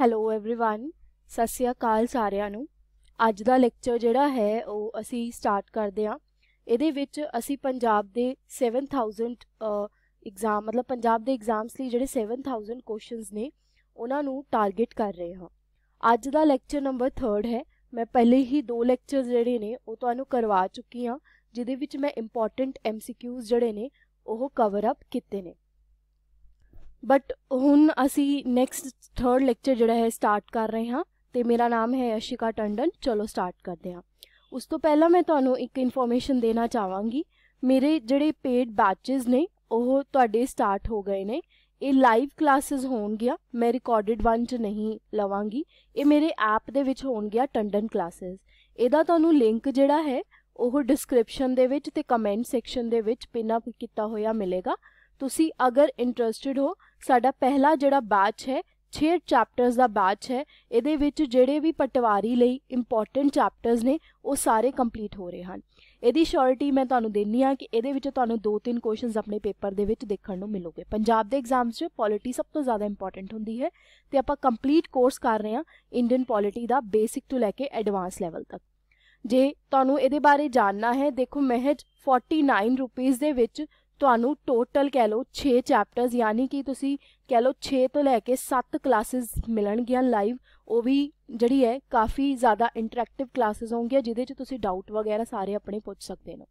hello everyone ਸਤਿ ਸ੍ਰੀ ਅਕਾਲ ਸਾਰਿਆਂ ਨੂੰ ਅੱਜ ਦਾ ਲੈਕਚਰ ਜਿਹੜਾ ਹੈ ਉਹ ਅਸੀਂ ਸਟਾਰਟ ਕਰਦੇ ਹਾਂ ਇਹਦੇ ਵਿੱਚ ਅਸੀਂ ਪੰਜਾਬ ਦੇ 7000 ਐਗਜ਼ਾਮ ਮਤਲਬ ਪੰਜਾਬ ਦੇ ਐਗਜ਼ਾਮਸ ਲਈ ਜਿਹੜੇ 7000 ਕੁਐਸਚਨਸ ਨੇ ਉਹਨਾਂ ਨੂੰ ਟਾਰਗੇਟ ਕਰ ਰਹੇ ਹਾਂ ਅੱਜ ਦਾ ਲੈਕਚਰ ਨੰਬਰ 3 ਹੈ ਮੈਂ ਪਹਿਲੇ ਹੀ ਦੋ ਲੈਕਚਰ ਜਿਹੜੇ ਨੇ ਉਹ ਤੁਹਾਨੂੰ ਕਰਵਾ ਚੁੱਕੀ ਹਾਂ ਜਿਹਦੇ ਵਿੱਚ ਮੈਂ ਇੰਪੋਰਟੈਂਟ ਐਮਸੀਕਿਊਜ਼ ਜਿਹੜੇ ਨੇ ਉਹ ਕਵਰ ਅਪ ਕੀਤੇ ਨੇ ਬਟ ਹੁਣ ਅਸੀਂ ਨੈਕਸਟ ਥਰਡ ਲੈਕਚਰ ਜਿਹੜਾ ਹੈ ਸਟਾਰਟ ਕਰ ਰਹੇ ਹਾਂ ਤੇ ਮੇਰਾ ਨਾਮ ਹੈ ਅਸ਼ਿਕਾ ਟੰਡਨ ਚਲੋ ਸਟਾਰਟ ਕਰਦੇ ਹਾਂ ਉਸ ਤੋਂ ਪਹਿਲਾਂ ਮੈਂ ਤੁਹਾਨੂੰ ਇੱਕ ਇਨਫੋਰਮੇਸ਼ਨ ਦੇਣਾ ਚਾਹਾਂਗੀ ਮੇਰੇ ਜਿਹੜੇ ਪੇਡ ਬੈਚਸ ਨੇ ਉਹ ਤੁਹਾਡੇ ਸਟਾਰਟ ਹੋ ਗਏ ਨੇ ਇਹ ਲਾਈਵ ਕਲਾਸਿਸ ਹੋਣਗੀਆਂ ਮੈਂ ਰਿਕਾਰਡਡ ਵਨ ਚ ਨਹੀਂ ਲਵਾਂਗੀ ਇਹ ਮੇਰੇ ਐਪ ਦੇ ਵਿੱਚ ਹੋਣਗੀਆਂ ਟੰਡਨ ਕਲਾਸਿਸ ਇਹਦਾ ਤੁਹਾਨੂੰ ਲਿੰਕ ਜਿਹੜਾ ਹੈ ਉਹ ਡਿਸਕ੍ਰਿਪਸ਼ਨ ਦੇ ਵਿੱਚ ਤੇ ਕਮੈਂਟ ਸੈਕਸ਼ਨ ਦੇ ਵਿੱਚ ਪਿਨ ਅਪ ਕੀਤਾ ਹੋਇਆ ਮਿਲੇਗਾ ਤੁਸੀਂ ਅਗਰ ਇੰਟਰਸਟਿਡ ਹੋ ਸਾਡਾ ਪਹਿਲਾ ਜਿਹੜਾ ਬੈਚ ਹੈ 6 ਚੈਪਟਰਸ ਦਾ ਬੈਚ ਹੈ ਇਹਦੇ ਵਿੱਚ ਜਿਹੜੇ ਵੀ ਪਟਵਾਰੀ ਲਈ ਇੰਪੋਰਟੈਂਟ ਚੈਪਟਰਸ ਨੇ ਉਹ ਸਾਰੇ ਕੰਪਲੀਟ ਹੋ ਰਹੇ ਹਨ ਇਹਦੀ ਸ਼ੋਰਟੀ ਮੈਂ ਤੁਹਾਨੂੰ ਦੇਣੀ ਆ ਕਿ ਇਹਦੇ ਵਿੱਚ ਤੁਹਾਨੂੰ ਦੋ ਤਿੰਨ ਕੁਐਸਚਨਸ ਆਪਣੇ ਪੇਪਰ ਦੇ ਵਿੱਚ ਦੇਖਣ ਨੂੰ ਮਿਲੋਗੇ ਪੰਜਾਬ ਦੇ ਐਗਜ਼ਾਮਸ 'ਚ ਪੋਲਿਟੀ ਸਭ ਤੋਂ ਜ਼ਿਆਦਾ ਇੰਪੋਰਟੈਂਟ ਹੁੰਦੀ ਹੈ ਤੇ ਆਪਾਂ ਕੰਪਲੀਟ ਕੋਰਸ ਕਰ ਰਹੇ ਹਾਂ ਇੰਡੀਅਨ ਪੋਲਿਟੀ ਦਾ ਬੇਸਿਕ ਤੋਂ ਲੈ ਕੇ ਐਡਵਾਂਸ ਲੈਵਲ ਤੱਕ ਜੇ ਤੁਹਾਨੂੰ ਇਹਦੇ ਬਾਰੇ ਜਾਣਨਾ ਹੈ ਦੇਖੋ ਮਹਿਜ 49 ਰੁਪਏ ਦੇ ਵਿੱਚ ਤੁਹਾਨੂੰ ਟੋਟਲ ਕਹਿ ਲਓ 6 ਚੈਪਟਰਸ ਯਾਨੀ ਕਿ ਤੁਸੀਂ ਕਹਿ ਲਓ 6 ਤੋਂ ਲੈ ਕੇ 7 ਕਲਾਸਿਸ ਮਿਲਣਗੀਆਂ ਲਾਈਵ ਉਹ ਵੀ ਜਿਹੜੀ ਹੈ ਕਾਫੀ ਜ਼ਿਆਦਾ ਇੰਟਰੈਕਟਿਵ ਕਲਾਸਿਸ ਹੋਣਗੀਆਂ ਜਿਹਦੇ 'ਚ ਤੁਸੀਂ ਡਾਊਟ ਵਗੈਰਾ ਸਾਰੇ ਆਪਣੇ ਪੁੱਛ ਸਕਦੇ ਹੋ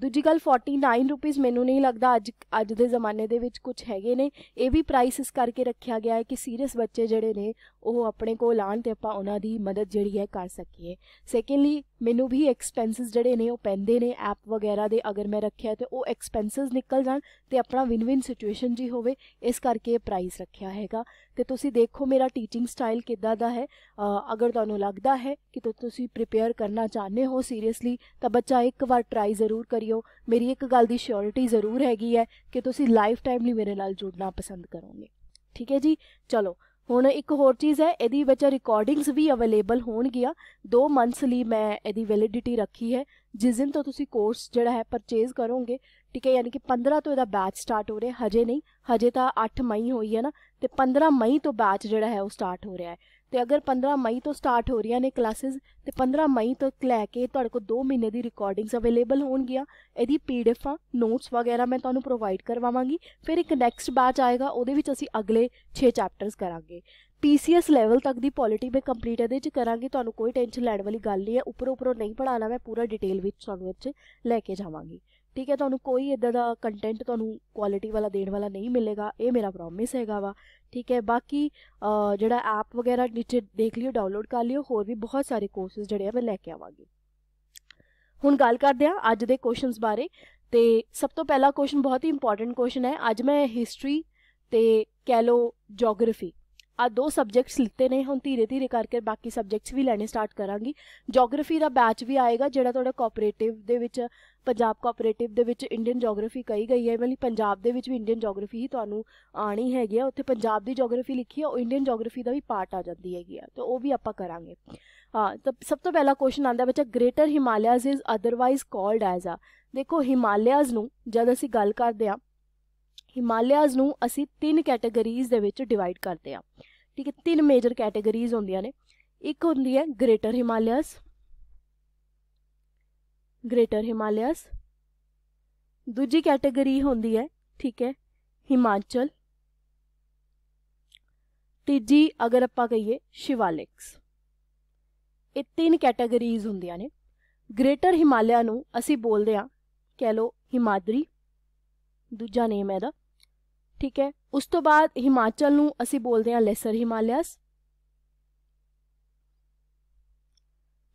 ਦੂਜੀ ਗੱਲ 49 ਰੁਪਏ ਮੈਨੂੰ ਨਹੀਂ ਲੱਗਦਾ ਅੱਜ ਅੱਜ ਦੇ ਜ਼ਮਾਨੇ ਦੇ ਵਿੱਚ ਕੁਝ ਹੈਗੇ ਨੇ ਇਹ ਵੀ ਪ੍ਰਾਈਸ ਇਸ ਕਰਕੇ ਰੱਖਿਆ ਗਿਆ ਹੈ ਕਿ ਸੀਰੀਅਸ ਬੱਚੇ ਜਿਹੜੇ ਨੇ ਉਹ ਆਪਣੇ ਕੋਲ ਆਣ ਤੇ ਆਪਾਂ ਉਹਨਾਂ ਦੀ ਮਦਦ ਜਿਹੜੀ ਹੈ ਕਰ ਸਕੀਏ ਸੈਕੰਡਲੀ ਮੈਨੂੰ ਵੀ ਐਕਸਪੈਂਸਸ ਜਿਹੜੇ ਨੇ ਉਹ ਪੈਂਦੇ ਨੇ ਐਪ ਵਗੈਰਾ ਦੇ ਅਗਰ ਮੈਂ ਰੱਖਿਆ ਤੇ ਉਹ ਐਕਸਪੈਂਸਸ ਨਿਕਲ ਜਾਣ ਤੇ ਆਪਣਾ ਵਿਨ ਵਿਨ ਸਿਚੁਏਸ਼ਨ ਜੀ ਹੋਵੇ ਇਸ ਕਰਕੇ ਪ੍ਰਾਈਸ ਰੱਖਿਆ ਹੈਗਾ ਤੇ ਤੁਸੀਂ ਦੇਖੋ ਮੇਰਾ ਟੀਚਿੰਗ ਸਟਾਈਲ ਕਿੱਦਾਂ ਦਾ ਹੈ ਅਗਰ ਤੁਹਾਨੂੰ ਲੱਗਦਾ ਹੈ ਕਿ ਤੁਸੀਂ ਪ੍ਰਿਪੇਅਰ ਕਰਨਾ ਚਾਹੁੰਦੇ ਹੋ ਸੀਰੀਅਸਲੀ ਤਾਂ ਬੱਚਾ ਇੱਕ ਵਾਰ ਟਰਾਈ ਜ਼ਰੂਰ ਜ਼ਰੂਰ ਕਰਿਓ ਮੇਰੀ ਇੱਕ ਗੱਲ ਦੀ ਸ਼ੋਰਟੀ ਜ਼ਰੂਰ ਹੈਗੀ ਹੈ ਕਿ ਤੁਸੀਂ ਲਾਈਫ ਟਾਈਮ ਲਈ ਮੇਰੇ ਨਾਲ ਜੁੜਨਾ ਪਸੰਦ ਕਰੋਗੇ ਠੀਕ ਹੈ ਜੀ ਚਲੋ ਹੁਣ ਇੱਕ ਹੋਰ ਚੀਜ਼ ਹੈ ਇਹਦੀ ਵਿੱਚ ਰਿਕਾਰਡਿੰਗਸ ਵੀ ਅਵੇਲੇਬਲ ਹੋਣਗੀਆਂ 2 ਮੰਥਸ ਲਈ ਮੈਂ ਇਹਦੀ ਵੈਲਿਡਿਟੀ ਰੱਖੀ ਹੈ ਜਿਸ ਦਿਨ ਤੋਂ ਤੁਸੀਂ ਕੋਰਸ ਜਿਹੜਾ ਹੈ ਪਰਚੇਜ਼ ਕਰੋਗੇ ਠੀਕ ਹੈ ਯਾਨੀ ਕਿ 15 ਤੋਂ ਇਹਦਾ ਬੈਚ ਸਟਾਰਟ ਹੋ ਰਿਹਾ ਹਜੇ ਨਹੀਂ ਹਜੇ ਤਾਂ 8 ਮਈ ਹੋਈ ਹੈ ਨਾ ਤੇ 15 ਮਈ ਤੋਂ ਬੈਚ ਜਿਹੜਾ ਹੈ ਉਹ ਸਟਾਰਟ ਹੋ ਰਿਹਾ ਹੈ ਤੇ ਅਗਰ 15 ਮਈ ਤੋਂ ਸਟਾਰਟ ਹੋ ਰਹੀਆਂ ਨੇ ਕਲਾਸਿਸ ਤੇ 15 ਮਈ ਤੱਕ ਲੈ ਕੇ ਤੁਹਾਡੇ ਕੋਲ 2 ਮਹੀਨੇ ਦੀ ਰਿਕਾਰਡਿੰਗਸ ਅਵੇਲੇਬਲ ਹੋਣਗੀਆਂ ਇਹਦੀ ਪੀਡੀਐਫਾਂ ਨੋਟਸ ਵਗੈਰਾ ਮੈਂ ਤੁਹਾਨੂੰ ਪ੍ਰੋਵਾਈਡ ਕਰਵਾਵਾਂਗੀ ਫਿਰ ਇੱਕ ਨੈਕਸਟ ਬੈਚ ਆਏਗਾ ਉਹਦੇ ਵਿੱਚ ਅਸੀਂ ਅਗਲੇ 6 ਚੈਪਟਰਸ ਕਰਾਂਗੇ ਪੀਸੀਐਸ ਲੈਵਲ ਤੱਕ ਦੀ ਪੋਲਿਟੀ ਮੈਂ ਕੰਪਲੀਟ ਇਹਦੇ ਚ ਕਰਾਂਗੀ ਤੁਹਾਨੂੰ ਕੋਈ ਟੈਨਸ਼ਨ ਲੈਣ ਵਾਲੀ ਗੱਲ ਨਹੀਂ ਹੈ ਉੱਪਰੋਂ ਉੱਪਰੋਂ ਨਹੀਂ ਪੜਾਣਾ ਮੈਂ ਪੂਰਾ ਡਿਟੇਲ ਵਿੱਚ ਤੁਹਾਨੂੰ ਵਿੱਚ ਲੈ ਕੇ ਜਾਵਾਂਗੀ ਠੀਕ ਹੈ ਤੁਹਾਨੂੰ ਕੋਈ ਇਦਾਂ ਦਾ ਕੰਟੈਂਟ ਤੁਹਾਨੂੰ ਕੁਆਲਿਟੀ ਵਾਲਾ ਦੇਣ ਵਾਲਾ ਨਹੀਂ ਮਿਲੇਗਾ ਇਹ ਮੇਰਾ ਪ੍ਰੋਮਿਸ ਹੈਗਾ ਵਾ ਠੀਕ ਹੈ ਬਾਕੀ ਜਿਹੜਾ ਐਪ ਵਗੈਰਾ ਨੀਚੇ ਦੇਖ ਲਿਓ ਡਾਊਨਲੋਡ ਕਰ ਲਿਓ ਹੋਰ ਵੀ ਬਹੁਤ ਸਾਰੇ ਕੋਰਸਸ ਜਿਹੜੇ ਆ ਮੈਂ ਲੈ ਕੇ ਆਵਾਂਗੀ ਹੁਣ ਗੱਲ ਕਰਦੇ ਆ ਅੱਜ ਦੇ ਕੁਐਸਚਨਸ ਬਾਰੇ ਤੇ ਸਭ ਤੋਂ ਪਹਿਲਾ ਕੁਐਸਚਨ ਬਹੁਤ ਹੀ ਇੰਪੋਰਟੈਂਟ ਕੁਐਸਚਨ ਹੈ ਅੱਜ ਮੈਂ ਹਿਸਟਰੀ ਤੇ ਕਹਿ ਲੋ ਜੀਓਗ੍ਰਾਫੀ ਆ ਦੋ ਸਬਜੈਕਟਸ ਲਿੱਤੇ ਨੇ ਹੁਣ ਧੀਰੇ ਧੀਰੇ ਕਰਕੇ ਬਾਕੀ ਸਬਜੈਕਟਸ ਵੀ ਲੈਣੇ ਸਟਾਰਟ ਕਰਾਂਗੀ ਜੀਓਗ੍ਰਾਫੀ ਦਾ ਬੈਚ ਵੀ ਆਏਗਾ ਜਿਹੜਾ ਤੁਹਾਡਾ ਕੋਆਪਰੇਟਿਵ ਦੇ ਵਿੱਚ ਪੰਜਾਬ ਕੋਆਪਰੇਟਿਵ ਦੇ ਵਿੱਚ ਇੰਡੀਅਨ ਜੀਓਗ੍ਰਾਫੀ ਕਹੀ ਗਈ ਹੈ ਮੈਨੂੰ ਪੰਜਾਬ ਦੇ ਵਿੱਚ ਵੀ ਇੰਡੀਅਨ ਜੀਓਗ੍ਰਾਫੀ ਹੀ ਤੁਹਾਨੂੰ ਆਣੀ ਹੈਗੀ ਆ ਉੱਥੇ ਪੰਜਾਬ ਦੀ ਜੀਓਗ੍ਰਾਫੀ ਲਿਖੀ ਹੈ ਉਹ ਇੰਡੀਅਨ ਜੀਓਗ੍ਰਾਫੀ ਦਾ ਵੀ ਪਾਰਟ ਆ ਜਾਂਦੀ ਹੈਗੀ ਆ ਤੇ ਉਹ ਵੀ ਆਪਾਂ ਕਰਾਂਗੇ ਹਾਂ ਤਾਂ ਸਭ ਤੋਂ ਪਹਿਲਾ ਕੁਐਸਚਨ ਆਂਦਾ ਬੱਚਾ greater Himalayas is otherwise called as ਆ ਦੇਖੋ ਹਿਮਾਲਿਆਜ਼ ਨੂੰ ਜਦ ਅਸੀਂ ਗੱਲ ਕਰਦੇ ਆ ਹਿਮਾਲਿਆਜ਼ ਨੂੰ ਅਸੀਂ ਤਿੰਨ ਕੈਟਾਗਰੀਜ਼ ਦੇ ਵਿੱਚ ਡਿਵਾਈਡ ਕਰਦੇ ਆ ਠੀਕ ਹੈ ਤਿੰਨ ਮੇਜਰ ਕੈਟਾਗਰੀਜ਼ ਹੁੰਦੀਆਂ ਨੇ ਇੱਕ ਹੁੰਦੀ ਹੈ ਗ੍ਰੇਟਰ ਹਿਮਾਲਿਆਸ ਗ੍ਰੇਟਰ ਹਿਮਾਲਿਆਸ ਦੂਜੀ ਕੈਟਾਗਰੀ ਹੁੰਦੀ ਹੈ ਠੀਕ ਹੈ ਹਿਮਾਚਲ ਤੀਜੀ ਅਗਰ ਆਪਾਂ ਕਹੀਏ ਸ਼ਿਵਾਲਿਕਸ ਇਹ ਤਿੰਨ ਕੈਟਾਗਰੀਜ਼ ਹੁੰਦੀਆਂ ਨੇ ਗ੍ਰੇਟਰ ਹਿਮਾਲਿਆ ਨੂੰ ਅਸੀਂ ਬੋਲਦੇ ਆ ਕਹਿ ਲੋ ਹਿਮਾਦਰੀ ਦੂਜਾ ਨੇਮ ਹੈ ਦਾ ਠੀਕ ਹੈ ਉਸ ਤੋਂ ਬਾਅਦ ਹਿਮਾਚਲ ਨੂੰ ਅਸੀਂ ਬੋਲਦੇ ਹਾਂ ਲੈਸਰ ਹਿਮਾਲਿਆਸ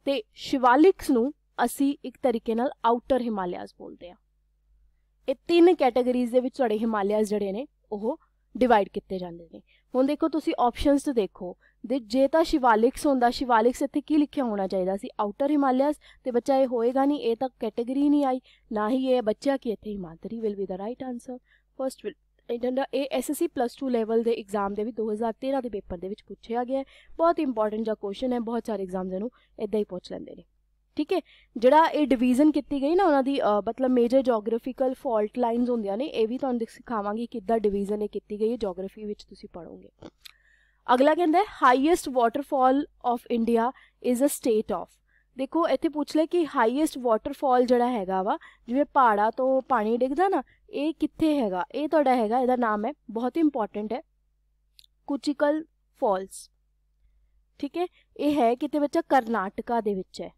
ਤੇ ਸ਼ਿਵਾਲਿਕਸ ਨੂੰ ਅਸੀਂ ਇੱਕ ਤਰੀਕੇ ਨਾਲ ਆਊਟਰ ਹਿਮਾਲਿਆਸ ਬੋਲਦੇ ਆ ਇਹ ਤਿੰਨ ਕੈਟਾਗਰੀਜ਼ ਦੇ ਵਿੱਚ ਸਾਡੇ ਹਿਮਾਲਿਆਸ ਜਿਹੜੇ ਨੇ ਉਹ ਡਿਵਾਈਡ ਕੀਤੇ ਜਾਂਦੇ ਨੇ ਹੁਣ ਦੇਖੋ ਤੁਸੀਂ ਆਪਸ਼ਨਸ ਤੇ ਦੇਖੋ ਦੇ ਜੇ ਤਾਂ ਸ਼ਿਵਾਲਿਕਸ ਹੁੰਦਾ ਸ਼ਿਵਾਲਿਕਸ ਇੱਥੇ ਕੀ ਲਿਖਿਆ ਹੋਣਾ ਚਾਹੀਦਾ ਸੀ ਆਊਟਰ ਹਿਮਾਲਿਆਸ ਤੇ ਬੱਚਾ ਇਹ ਹੋਏਗਾ ਨਹੀਂ ਇਹ ਤਾਂ ਕੈਟਾਗਰੀ ਨਹੀਂ ਆਈ ਨਾ ਹੀ ਇਹ ਬੱਚਾ ਕਿ ਇੱਥੇ Himadri will be the right answer first will ਇਹਨਾਂ ਦਾ ਇਹ ਐਸਐਸਸੀ ਪਲੱਸ 2 ਲੈਵਲ ਦੇ ਐਗਜ਼ਾਮ ਦੇ ਵੀ 2013 ਦੇ ਪੇਪਰ ਦੇ ਵਿੱਚ ਪੁੱਛਿਆ ਗਿਆ ਹੈ ਬਹੁਤ ਇੰਪੋਰਟੈਂਟ ਜਿਹਾ ਕੁਐਸਚਨ ਹੈ ਬਹੁਤ ਸਾਰੇ ਐਗਜ਼ਾਮਸ ਇਹਨੂੰ ਇਦਾਂ ਹੀ ਪੁੱਛ ਲੈਂਦੇ ਨੇ ਠੀਕ ਹੈ ਜਿਹੜਾ ਇਹ ਡਿਵੀਜ਼ਨ ਕੀਤੀ ਗਈ ਨਾ ਉਹਨਾਂ ਦੀ ਮਤਲਬ ਮੇਜਰ ਜੀਓਗ੍ਰਾਫੀਕਲ ਫਾਲਟ ਲਾਈਨਸ ਹੁੰਦੀਆਂ ਨੇ ਇਹ ਵੀ ਤੁਹਾਨੂੰ ਸਿਖਾਵਾਂਗੀ ਕਿੱਦਾਂ ਡਿਵੀਜ਼ਨ ਇਹ ਕੀਤੀ ਗਈ ਹੈ ਜੀਓਗ੍ਰਾਫੀ ਵਿੱਚ ਤੁਸੀਂ ਪੜੋਗੇ ਅਗਲਾ ਕਹਿੰਦਾ ਹੈ highest waterfall of India is a state of ਦੇਖੋ ਇੱਥੇ ਪੁੱਛ ਲੈ ਕਿ ਹਾਈਐਸਟ ਵਾਟਰਫਾਲ ਜਿਹੜਾ ਹੈਗਾ ਵਾ ਜਿਵੇਂ ਪਹਾੜਾ ਤੋਂ ਪਾਣੀ ਡਿੱਗਦਾ ਨਾ ਇਹ ਕਿੱਥੇ ਹੈਗਾ ਇਹ ਤੁਹਾਡਾ ਹੈਗਾ ਇਹਦਾ ਨਾਮ ਹੈ ਬਹੁਤ ਹੀ ਇੰਪੋਰਟੈਂਟ ਹੈ ਕੁਚੀਕਲ ਫਾਲਸ ਠੀਕ ਹੈ ਇਹ ਹੈ ਕਿਤੇ ਬੱਚਾ ਕਰਨਾਟਕਾ ਦੇ ਵਿੱਚ ਹੈ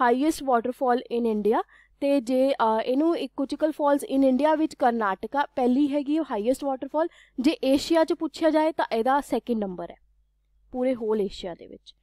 ਹਾਈਐਸਟ ਵਾਟਰਫਾਲ ਇਨ ਇੰਡੀਆ ਤੇ ਜੇ ਇਹਨੂੰ ਇੱਕ ਕੁਚੀਕਲ ਫਾਲਸ ਇਨ ਇੰਡੀਆ ਵਿੱਚ ਕਰਨਾਟਕਾ ਪਹਿਲੀ ਹੈਗੀ ਉਹ ਹਾਈਐਸਟ ਵਾਟਰਫਾਲ ਜੇ ਏਸ਼ੀਆ 'ਚ ਪੁੱਛਿਆ ਜਾਏ ਤਾਂ ਇਹਦਾ ਸੈਕਿੰਡ ਨੰਬਰ ਹੈ ਪੂਰੇ ਹੋਲ ਏਸ਼ੀਆ ਦੇ ਵਿੱਚ